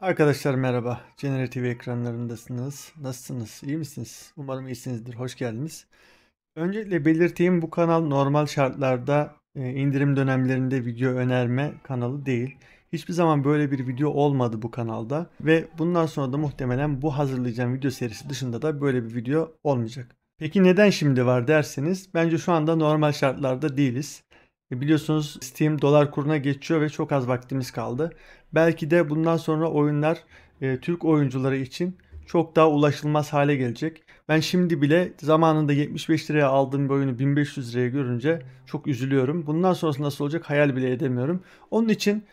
Arkadaşlar merhaba. Genera ekranlarındasınız. Nasılsınız? İyi misiniz? Umarım iyisinizdir. Hoş geldiniz. Öncelikle belirteyim bu kanal normal şartlarda e, indirim dönemlerinde video önerme kanalı değil. Hiçbir zaman böyle bir video olmadı bu kanalda ve bundan sonra da muhtemelen bu hazırlayacağım video serisi dışında da böyle bir video olmayacak. Peki neden şimdi var derseniz bence şu anda normal şartlarda değiliz. E, biliyorsunuz Steam dolar kuruna geçiyor ve çok az vaktimiz kaldı. Belki de bundan sonra oyunlar e, Türk oyuncuları için çok daha ulaşılmaz hale gelecek. Ben şimdi bile zamanında 75 liraya aldığım bir oyunu 1500 liraya görünce çok üzülüyorum. Bundan sonrası nasıl olacak hayal bile edemiyorum. Onun için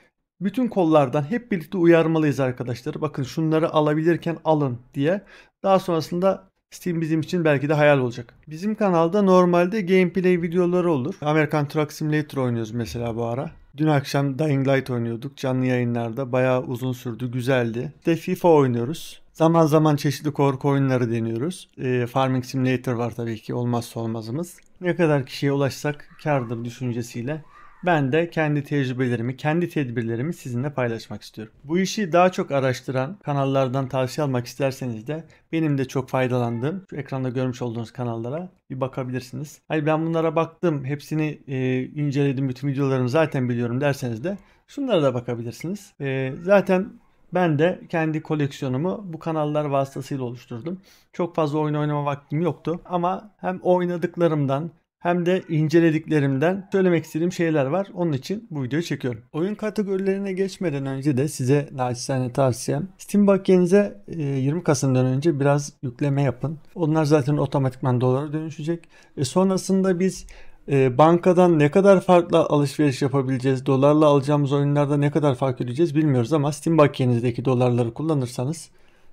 bütün kollardan hep birlikte uyarmalıyız arkadaşlar. Bakın şunları alabilirken alın diye. Daha sonrasında Steam bizim için belki de hayal olacak. Bizim kanalda normalde gameplay videoları olur. American Truck Simulator oynuyoruz mesela bu ara. Dün akşam Dying Light oynuyorduk canlı yayınlarda. Bayağı uzun sürdü, güzeldi. İşte FIFA oynuyoruz. Zaman zaman çeşitli korku oyunları deniyoruz. E, Farming Simulator var tabii ki olmazsa olmazımız. Ne kadar kişiye ulaşsak kardır düşüncesiyle ben de kendi tecrübelerimi, kendi tedbirlerimi sizinle paylaşmak istiyorum. Bu işi daha çok araştıran kanallardan tavsiye almak isterseniz de benim de çok faydalandığım şu ekranda görmüş olduğunuz kanallara bir bakabilirsiniz. Hayır ben bunlara baktım, hepsini e, inceledim, bütün videolarımı zaten biliyorum derseniz de şunlara da bakabilirsiniz. E, zaten ben de kendi koleksiyonumu bu kanallar vasıtasıyla oluşturdum. Çok fazla oyun oynama vaktim yoktu ama hem oynadıklarımdan hem de incelediklerimden söylemek istediğim şeyler var. Onun için bu videoyu çekiyorum. Oyun kategorilerine geçmeden önce de size naçizane tavsiyem. Steam backend'inize 20 e, Kasım'dan önce biraz yükleme yapın. Onlar zaten otomatikman dolara dönüşecek. E sonrasında biz e, bankadan ne kadar farklı alışveriş yapabileceğiz, dolarla alacağımız oyunlarda ne kadar fark edeceğiz bilmiyoruz ama Steam backend'inizdeki dolarları kullanırsanız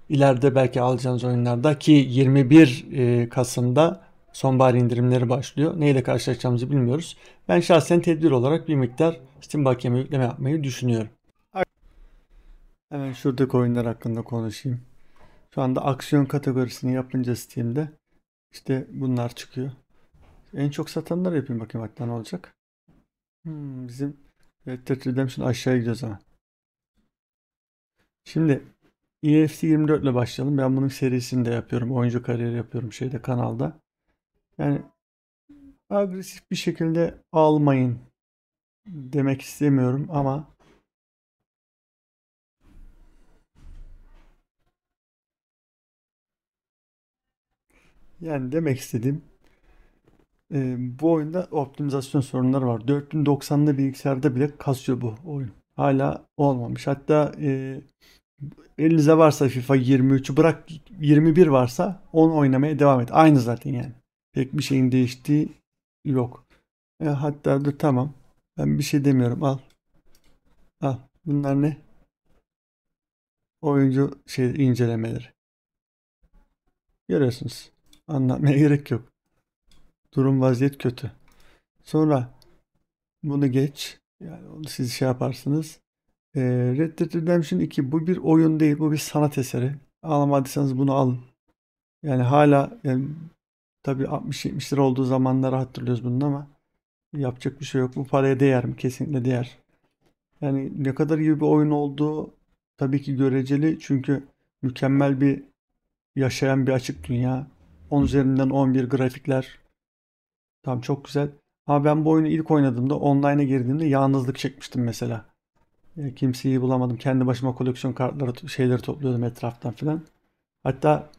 ileride belki alacağınız oyunlarda ki 21 e, Kasım'da sonbahar indirimleri başlıyor. Neyle karşılaşacağımızı bilmiyoruz. Ben şahsen tedbir olarak bir miktar Steam bakiyeme yükleme yapmayı düşünüyorum. Hemen şuradaki oyunlar hakkında konuşayım. Şu anda aksiyon kategorisini yapınca Steam'de işte bunlar çıkıyor. En çok satanlar yapayım bakayım hatta ne olacak. Hmm, bizim Red Dead Redemption aşağıya gidiyor zaman. Şimdi EFC 24 ile başlayalım. Ben bunun serisini de yapıyorum. Oyuncu kariyeri yapıyorum şeyde kanalda. Yani agresif bir şekilde almayın demek istemiyorum ama yani demek istediğim e, bu oyunda optimizasyon sorunları var. 4090'lı bilgisayarda bile kasıyor bu oyun. Hala olmamış. Hatta e, elinize varsa FIFA 23'ü bırak 21 varsa onu oynamaya devam et. Aynı zaten yani pek bir şeyin değiştiği yok. E, hatta da tamam ben bir şey demiyorum al. Al bunlar ne? Oyuncu şey incelemeleri. Görüyorsunuz. Anlatmaya gerek yok. Durum vaziyet kötü. Sonra bunu geç. Yani onu siz şey yaparsınız. E, Red Dead Redemption 2 bu bir oyun değil. Bu bir sanat eseri. Almadıysanız bunu alın. Yani hala yani Tabii 60-70 lira olduğu zamanları hatırlıyoruz bunu ama yapacak bir şey yok. Bu paraya değer mi? Kesinlikle değer. Yani ne kadar iyi bir oyun olduğu tabii ki göreceli. Çünkü mükemmel bir yaşayan bir açık dünya. 10 üzerinden 11 grafikler. Tamam çok güzel. Ama ben bu oyunu ilk oynadığımda online'a girdiğimde yalnızlık çekmiştim mesela. Yani kimseyi bulamadım. Kendi başıma koleksiyon kartları şeyleri topluyordum etraftan filan. Hatta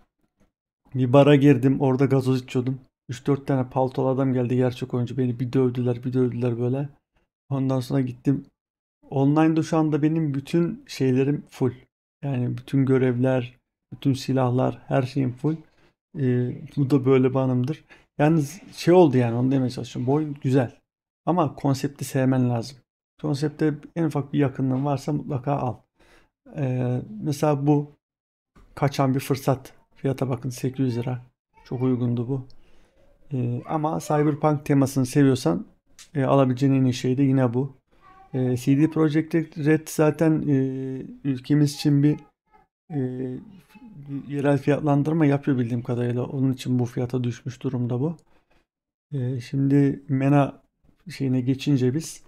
bir bara girdim orada gazoz içiyordum. 3-4 tane paltolu adam geldi gerçek oyuncu. Beni bir dövdüler bir dövdüler böyle. Ondan sonra gittim. Online'da şu anda benim bütün şeylerim full. Yani bütün görevler, bütün silahlar, her şeyim full. Ee, bu da böyle bir anımdır. Yani şey oldu yani onu demeye çalışıyorum. Bu güzel. Ama konsepti sevmen lazım. Konsepte en ufak bir yakınlığın varsa mutlaka al. Ee, mesela bu kaçan bir fırsat Fiyata bakın 800 lira. Çok uygundu bu. E, ama Cyberpunk temasını seviyorsan e, alabileceğin en iyi şey de yine bu. E, ee, CD Projekt Red zaten e, ülkemiz için bir e, yerel fiyatlandırma yapıyor bildiğim kadarıyla. Onun için bu fiyata düşmüş durumda bu. E, şimdi MENA şeyine geçince biz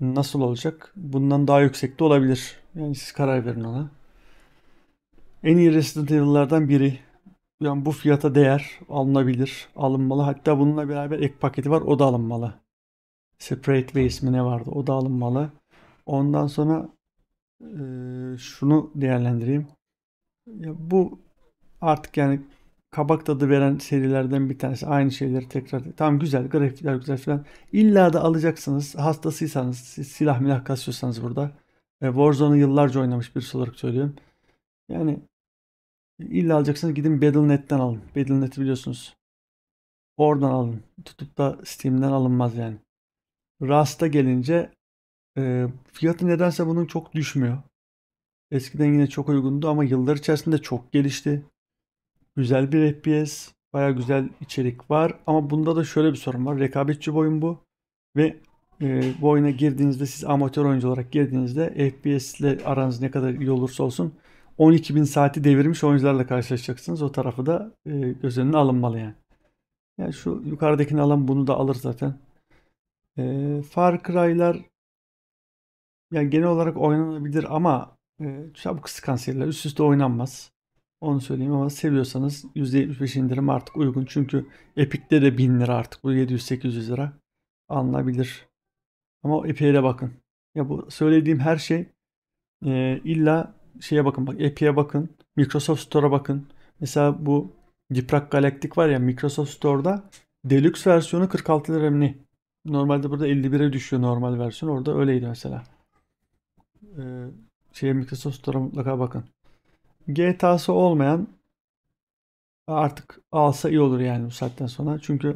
nasıl olacak? Bundan daha yüksek de olabilir. Yani siz karar verin ona. En iyi Resident Evil'lardan biri yani bu fiyata değer alınabilir, alınmalı. Hatta bununla beraber ek paketi var, o da alınmalı. Separate ve ismi ne vardı, o da alınmalı. Ondan sonra e, şunu değerlendireyim. Ya bu artık yani kabak tadı veren serilerden bir tanesi. Aynı şeyleri tekrar. Tam güzel grafikler güzel falan. İlla da alacaksınız. Hastasıysanız silah milah kasıyorsanız burada. E, Warzone'u yıllarca oynamış birisi olarak söylüyorum. Yani İlla alacaksanız gidin Battle.net'ten alın. Battle.net'i biliyorsunuz. Oradan alın. Tutup da Steam'den alınmaz yani. Rasta gelince e, fiyatı nedense bunun çok düşmüyor. Eskiden yine çok uygundu ama yıllar içerisinde çok gelişti. Güzel bir FPS. Baya güzel içerik var. Ama bunda da şöyle bir sorun var. Rekabetçi bir oyun bu. Ve e, bu oyuna girdiğinizde siz amatör oyuncu olarak girdiğinizde FPS ile aranız ne kadar iyi olursa olsun 12 bin saati devirmiş oyuncularla karşılaşacaksınız. O tarafı da e, göz önüne alınmalı yani. Yani şu yukarıdakini alan bunu da alır zaten. E, Far Cry'lar yani genel olarak oynanabilir ama e, çabuk sıkan seriler üst üste oynanmaz. Onu söyleyeyim ama seviyorsanız %75 indirim artık uygun. Çünkü Epic'te de 1000 lira artık bu 700-800 lira alınabilir. Ama Epic'e bakın. Ya bu söylediğim her şey e, illa şeye bakın bak app'e bakın. Microsoft Store'a bakın. Mesela bu Giprak Galactic var ya Microsoft Store'da Deluxe versiyonu 46 lira mı Normalde burada 51'e düşüyor normal versiyon. Orada öyleydi mesela. Ee, şeye Microsoft Store'a mutlaka bakın. GTA'sı olmayan artık alsa iyi olur yani bu saatten sonra. Çünkü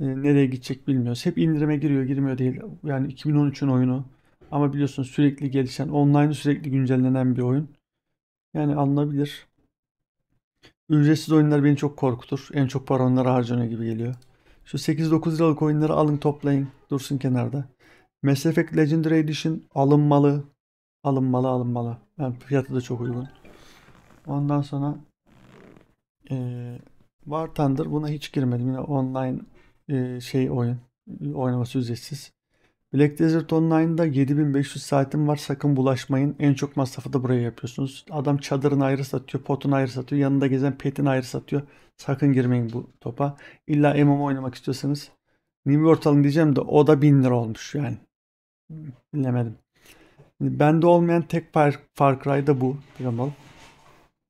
e, nereye gidecek bilmiyoruz. Hep indirime giriyor girmiyor değil. Yani 2013'ün oyunu. Ama biliyorsun sürekli gelişen, online sürekli güncellenen bir oyun. Yani alınabilir. Ücretsiz oyunlar beni çok korkutur. En çok para onlara harcanıyor gibi geliyor. Şu 8-9 liralık oyunları alın toplayın. Dursun kenarda. Mass Effect Legendary Edition alınmalı. Alınmalı alınmalı. Yani fiyatı da çok uygun. Ondan sonra ee, War Thunder buna hiç girmedim. Yine online e, şey oyun. Oynaması ücretsiz. Black Desert Online'da 7500 saatim var sakın bulaşmayın. En çok masrafı da buraya yapıyorsunuz. Adam çadırın ayrı satıyor, potun ayrı satıyor, yanında gezen petin ayrı satıyor. Sakın girmeyin bu topa. İlla MMO oynamak istiyorsanız New World alın diyeceğim de o da 1000 lira olmuş yani. Bilemedim. Bende olmayan tek Far, Cry da bu. Gumball.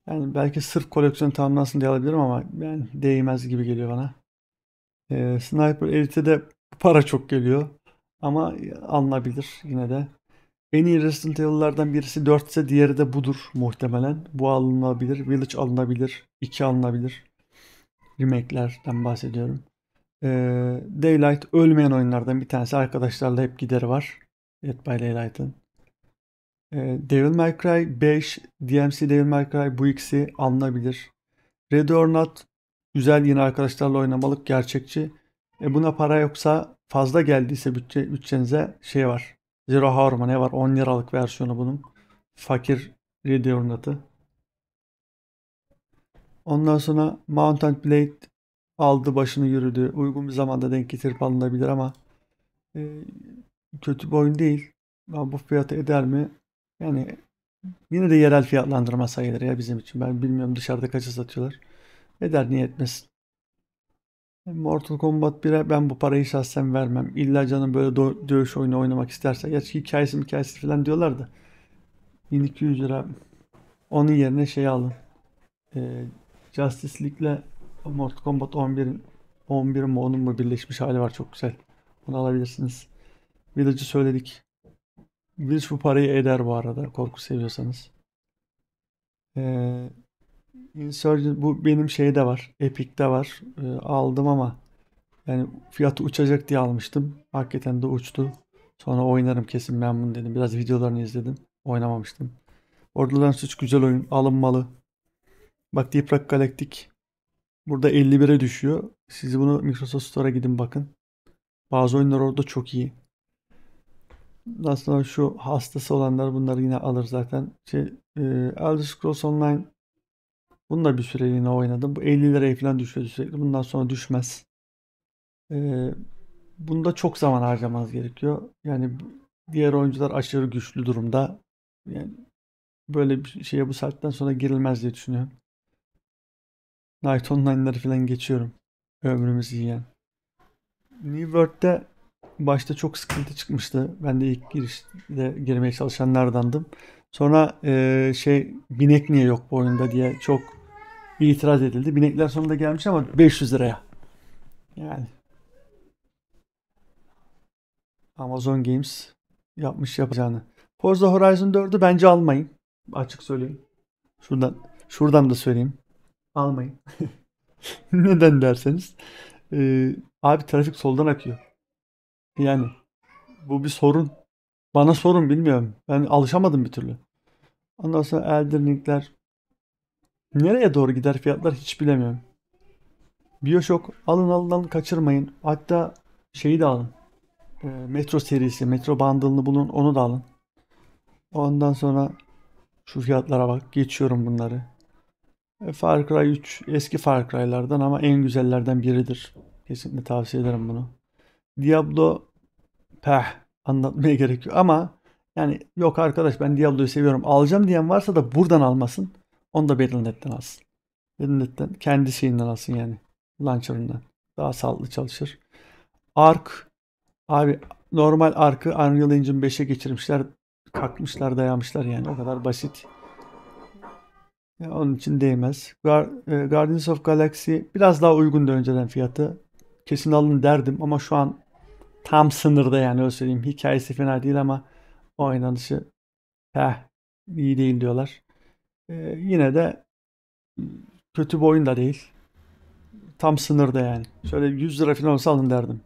Yani belki sırf koleksiyon tamamlansın diye alabilirim ama yani değmez gibi geliyor bana. Ee, Sniper Elite'de para çok geliyor. Ama alınabilir yine de. En iyi Resident Evil'lardan birisi 4 ise diğeri de budur muhtemelen. Bu alınabilir. Village alınabilir. 2 alınabilir. Remake'lerden bahsediyorum. Ee, Daylight ölmeyen oyunlardan bir tanesi. Arkadaşlarla hep gideri var. Dead by Daylight'ın. Ee, Devil May Cry 5, DMC Devil May Cry bu ikisi alınabilir. Red or Not güzel yine arkadaşlarla oynamalık gerçekçi. E buna para yoksa fazla geldiyse bütçe, bütçenize şey var. Zero Hour mı ne var? 10 liralık versiyonu bunun. Fakir Radeon adı. Ondan sonra Mountain Blade aldı başını yürüdü. Uygun bir zamanda denk getirip alınabilir ama e, kötü bir oyun değil. Ama bu fiyatı eder mi? Yani yine de yerel fiyatlandırma sayılır ya bizim için. Ben bilmiyorum dışarıda kaça satıyorlar. Eder niye etmesin. Mortal Kombat 1'e ben bu parayı şahsen vermem. İlla canım böyle dö- dövüş oyunu oynamak isterse. Gerçi hikayesi hikayesi falan diyorlar da. 1200 lira. Onun yerine şey alın. Ee, Justice League'le Mortal Kombat 11'in 11 mi onun mu birleşmiş hali var çok güzel. Bunu alabilirsiniz. Village'ı söyledik. Village bu parayı eder bu arada korku seviyorsanız. Ee, Insurgent bu benim şeyde var. Epic'te var. E, aldım ama yani fiyatı uçacak diye almıştım. Hakikaten de uçtu. Sonra oynarım kesin ben bunu dedim. Biraz videolarını izledim. Oynamamıştım. Borderlands 3 güzel oyun. Alınmalı. Bak Deep Rock Galactic. Burada 51'e düşüyor. Siz bunu Microsoft Store'a gidin bakın. Bazı oyunlar orada çok iyi. Daha sonra şu hastası olanlar bunları yine alır zaten. Şey, e, Elder Scrolls Online bunu da bir süreliğine oynadım. Bu 50 liraya falan düşüyordu sürekli. Bundan sonra düşmez. Ee, bunda çok zaman harcamaz gerekiyor. Yani diğer oyuncular aşırı güçlü durumda. Yani böyle bir şeye bu saatten sonra girilmez diye düşünüyorum. Night Online'ları falan geçiyorum. Ömrümüz yiyen. New World'de başta çok sıkıntı çıkmıştı. Ben de ilk girişte girmeye çalışanlardandım. Sonra e, şey binek niye yok bu oyunda diye çok bir itiraz edildi. Binekler sonunda gelmiş ama 500 liraya. Yani. Amazon Games yapmış yapacağını. Forza Horizon 4'ü bence almayın. Açık söyleyeyim. Şuradan şuradan da söyleyeyim. Almayın. Neden derseniz. Ee, abi trafik soldan akıyor. Yani bu bir sorun. Bana sorun bilmiyorum. Ben alışamadım bir türlü. Ondan sonra Elden nereye doğru gider fiyatlar hiç bilemiyorum. Bioshock alın alın alın kaçırmayın. Hatta şeyi de alın. E, Metro serisi, Metro Bundle'ını bulun onu da alın. Ondan sonra şu fiyatlara bak geçiyorum bunları. E, Far Cry 3 eski Far Cry'lardan ama en güzellerden biridir. Kesinlikle tavsiye ederim bunu. Diablo peh anlatmaya gerekiyor Ama yani yok arkadaş ben Diablo'yu seviyorum alacağım diyen varsa da buradan almasın. Onu da Battle.net'ten alsın. Battle.net'ten kendi şeyinden alsın yani. Launcher'ından. Daha sağlıklı çalışır. Ark Abi normal Arkı Unreal Engine 5'e geçirmişler. Kalkmışlar dayamışlar yani. O kadar basit. Yani onun için değmez. E, Guardians of Galaxy biraz daha uygundu önceden fiyatı. Kesin alın derdim ama şu an tam sınırda yani öyle söyleyeyim. Hikayesi fena değil ama oynanışı heh, iyi değil diyorlar. Ee, yine de kötü bir oyun da değil. Tam sınırda yani. Şöyle 100 lira falan olsa alın derdim.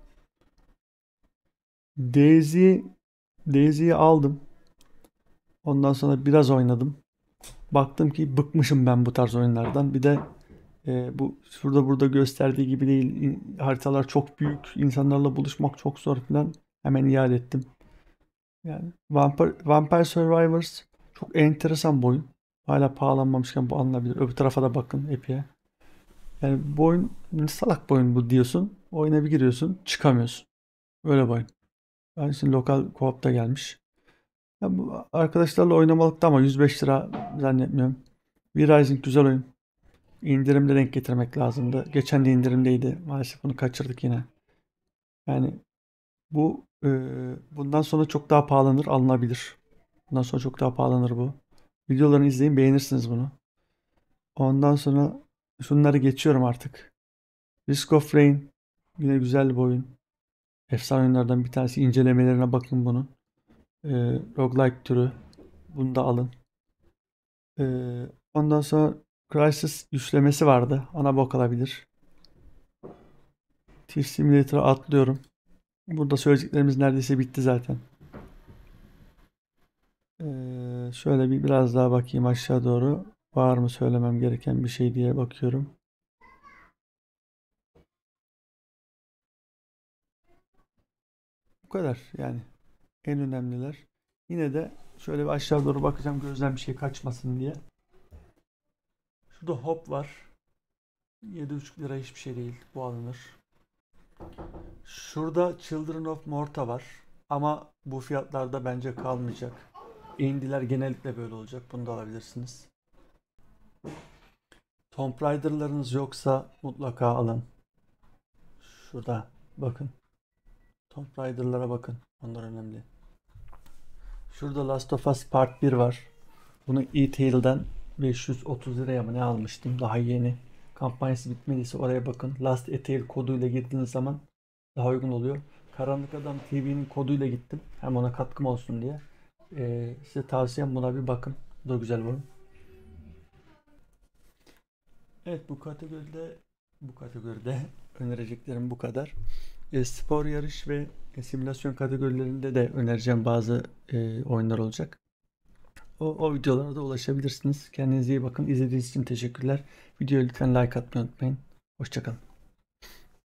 Daisy Daisy'yi aldım. Ondan sonra biraz oynadım. Baktım ki bıkmışım ben bu tarz oyunlardan. Bir de e, bu şurada burada gösterdiği gibi değil. Haritalar çok büyük. insanlarla buluşmak çok zor falan. Hemen iade ettim. Yani Vampire, Vampire Survivors çok enteresan bir oyun. Hala pahalanmamışken bu alınabilir. Öbür tarafa da bakın Epiye. Yani bu oyun salak bir oyun bu diyorsun. Oyuna bir giriyorsun çıkamıyorsun. Öyle bir oyun. Yani şimdi lokal co-op'ta gelmiş. Ya bu arkadaşlarla oynamalıktı ama 105 lira zannetmiyorum. V-Rising güzel oyun indirimde denk getirmek lazımdı. Geçen de indirimdeydi. Maalesef bunu kaçırdık yine. Yani bu e, bundan sonra çok daha pahalanır alınabilir. Bundan sonra çok daha pahalanır bu. Videolarını izleyin beğenirsiniz bunu. Ondan sonra şunları geçiyorum artık. Risk of Rain yine güzel bir oyun. Efsane oyunlardan bir tanesi. İncelemelerine bakın bunu. E, roguelike türü. Bunu da alın. E, ondan sonra Crysis üçlemesi vardı. Ona bok alabilir. Tier Simulator'a atlıyorum. Burada söyleyeceklerimiz neredeyse bitti zaten. Ee, şöyle bir biraz daha bakayım aşağı doğru. Var mı söylemem gereken bir şey diye bakıyorum. Bu kadar yani. En önemliler. Yine de şöyle bir aşağı doğru bakacağım gözden bir şey kaçmasın diye. Şurada hop var. 7,5 lira hiçbir şey değil. Bu alınır. Şurada Children of Morta var. Ama bu fiyatlarda bence kalmayacak. Indiler genellikle böyle olacak. Bunu da alabilirsiniz. Tomb Raider'larınız yoksa mutlaka alın. Şurada bakın. Tomb Raider'lara bakın. Onlar önemli. Şurada Last of Us Part 1 var. Bunu E-Tail'den 530 liraya mı ne almıştım daha yeni. Kampanyası bitmediyse oraya bakın. Last Etail koduyla girdiğiniz zaman daha uygun oluyor. Karanlık Adam TV'nin koduyla gittim. Hem ona katkım olsun diye. Ee, size tavsiyem buna bir bakın. Bu da güzel bir Evet bu kategoride bu kategoride önereceklerim bu kadar. E, spor yarış ve simülasyon kategorilerinde de önereceğim bazı e, oyunlar olacak. O, o videolara da ulaşabilirsiniz. Kendinize iyi bakın. İzlediğiniz için teşekkürler. Videoyu lütfen like atmayı unutmayın. Hoşçakalın.